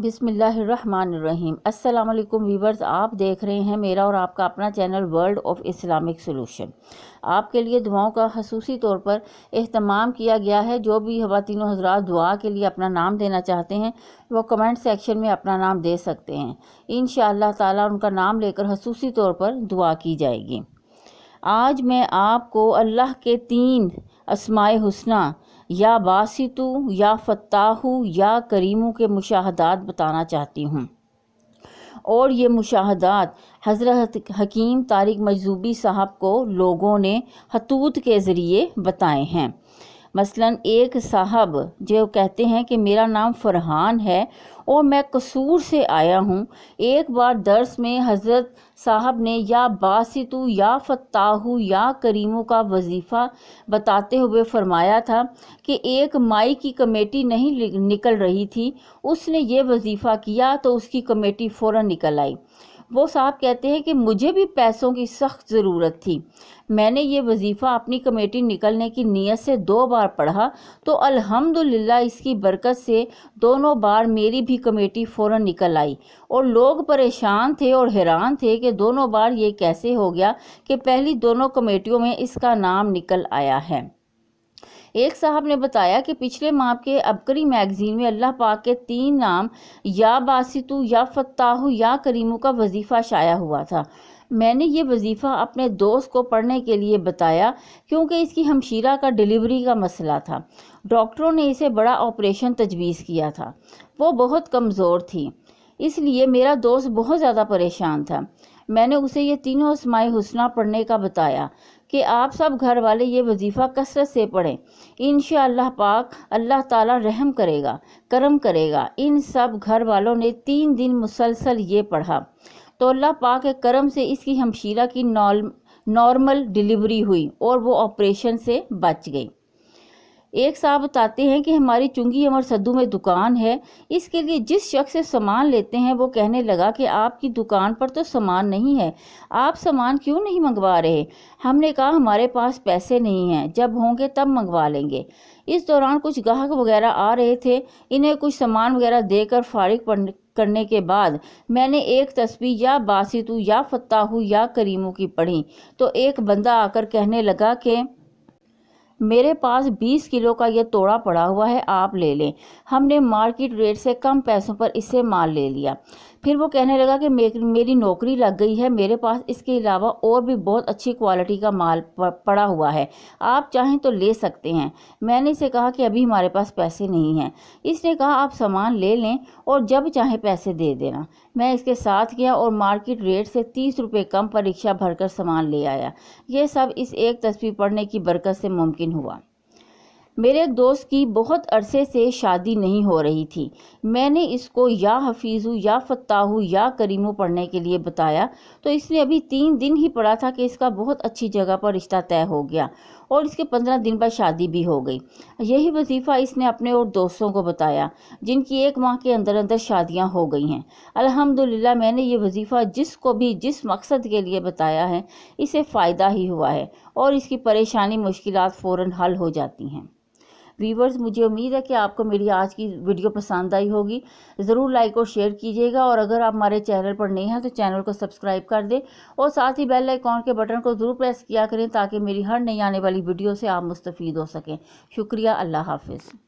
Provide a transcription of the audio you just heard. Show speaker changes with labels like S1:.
S1: बिसमीम अल्लाम वीवर्स आप देख रहे हैं मेरा और आपका अपना channel world of Islamic solution आपके लिए दुआओं का खसूसी तौर पर अहतमाम किया गया है जो भी खातिन हजरात दुआ के लिए अपना नाम देना चाहते हैं वो कमेंट सेक्शन में अपना नाम दे सकते हैं इन ताला उनका नाम लेकर खसूसी तौर पर दुआ की जाएगी आज मैं आपको अल्लाह के तीन असमाय हुसना या बासितु या फताहू या करीमों के मुशाहदात बताना चाहती हूँ और ये मुशाहदात हज़रत हकीम तारिक मजूबी साहब को लोगों ने हतूत के ज़रिए बताए हैं मसलन एक साहब जो कहते हैं कि मेरा नाम फ़रहान है और मैं कसूर से आया हूँ एक बार दर्स में हज़रत साहब ने या बासितु या फताहू या करीमों का वजीफ़ा बताते हुए फरमाया था कि एक माई की कमेटी नहीं निकल रही थी उसने ये वजीफ़ा किया तो उसकी कमेटी फ़ौर निकल आई वो साहब कहते हैं कि मुझे भी पैसों की सख्त ज़रूरत थी मैंने ये वजीफ़ा अपनी कमेटी निकलने की नीयत से दो बार पढ़ा तो अल्हम्दुलिल्लाह इसकी बरकत से दोनों बार मेरी भी कमेटी फ़ौर निकल आई और लोग परेशान थे और हैरान थे कि दोनों बार ये कैसे हो गया कि पहली दोनों कमेटियों में इसका नाम निकल आया है एक साहब ने बताया कि पिछले माह के अबकरी मैगज़ीन में अल्लाह पाक के तीन नाम या बासितु या फत्ताहु या करीमु का वजीफ़ा शाया हुआ था मैंने ये वजीफ़ा अपने दोस्त को पढ़ने के लिए बताया क्योंकि इसकी हमशीरा का डिलीवरी का मसला था डॉक्टरों ने इसे बड़ा ऑपरेशन तजवीज़ किया था वो बहुत कमज़ोर थी इसलिए मेरा दोस्त बहुत ज़्यादा परेशान था मैंने उसे ये तीनों इसमाय हुसना पढ़ने का बताया कि आप सब घर वाले ये वजीफ़ा कसरत से पढ़ें इन पाक अल्लाह ताला रहम करेगा करम करेगा इन सब घर वालों ने तीन दिन मुसलसल ये पढ़ा तो अल्लाह पाक के करम से इसकी हमशीरा की नॉर्मल डिलीवरी हुई और वो ऑपरेशन से बच गई एक साहब बताते हैं कि हमारी चुंगी अमर सद्दू में दुकान है इसके लिए जिस शख्स से सामान लेते हैं वो कहने लगा कि आपकी दुकान पर तो सामान नहीं है आप सामान क्यों नहीं मंगवा रहे हमने कहा हमारे पास पैसे नहीं हैं जब होंगे तब मंगवा लेंगे इस दौरान कुछ गाहक वगैरह आ रहे थे इन्हें कुछ सामान वगैरह देकर फारिग पढ़ करने के बाद मैंने एक तस्वीर या बासितु या फत्ताहू या करीमों की पढ़ी तो एक बंदा आकर कहने लगा कि मेरे पास 20 किलो का ये तोड़ा पड़ा हुआ है आप ले लें हमने मार्केट रेट से कम पैसों पर इससे माल ले लिया फिर वो कहने लगा कि मेरी नौकरी लग गई है मेरे पास इसके अलावा और भी बहुत अच्छी क्वालिटी का माल पड़ा हुआ है आप चाहें तो ले सकते हैं मैंने इसे कहा कि अभी हमारे पास पैसे नहीं हैं इसने कहा आप सामान ले लें और जब चाहे पैसे दे देना मैं इसके साथ गया और मार्केट रेट से तीस रुपये कम पर रिक्शा भरकर सामान ले आया ये सब इस एक तस्वीर पढ़ने की बरकत से मुमकिन Генуа. मेरे एक दोस्त की बहुत अरसे से शादी नहीं हो रही थी मैंने इसको या हफीज़ू या फताहू या करीमू पढ़ने के लिए बताया तो इसने अभी तीन दिन ही पढ़ा था कि इसका बहुत अच्छी जगह पर रिश्ता तय हो गया और इसके पंद्रह दिन बाद शादी भी हो गई यही वजीफ़ा इसने अपने और दोस्तों को बताया जिनकी एक माह के अंदर अंदर शादियाँ हो गई हैं अलहमदिल्ला मैंने ये वजीफ़ा जिसको भी जिस मकसद के लिए बताया है इसे फ़ायदा ही हुआ है और इसकी परेशानी मुश्किल फ़ौर हल हो जाती हैं वीवर्स मुझे उम्मीद है कि आपको मेरी आज की वीडियो पसंद आई होगी ज़रूर लाइक और शेयर कीजिएगा और अगर आप हमारे चैनल पर नहीं हैं तो चैनल को सब्सक्राइब कर दें और साथ ही बेल आइकॉन के बटन को ज़रूर प्रेस किया करें ताकि मेरी हर नई आने वाली वीडियो से आप मुस्तफ हो सकें शुक्रिया अल्लाह हाफिज़